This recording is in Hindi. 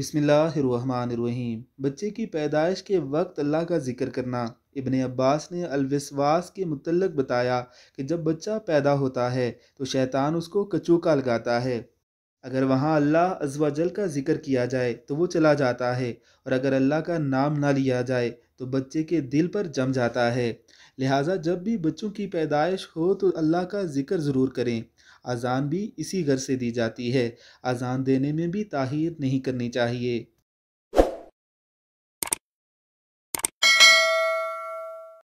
बिसमीम बच्चे की पैदाइश के वक्त अल्लाह का जिक्र करना इबन अब्बास ने अलविश्वास के मतलब बताया कि जब बच्चा पैदा होता है तो शैतान उसको कचूका लगाता है अगर वहाँ अल्लाह अजवाजल का जिक्र किया जाए तो वो चला जाता है और अगर अल्लाह का नाम ना लिया जाए तो बच्चे के दिल पर जम जाता है लिहाजा जब भी बच्चों की पैदाइश हो तो अल्लाह का ज़िक्र ज़रूर करें अज़ान भी इसी घर से दी जाती है अज़ान देने में भी ताहिर नहीं करनी चाहिए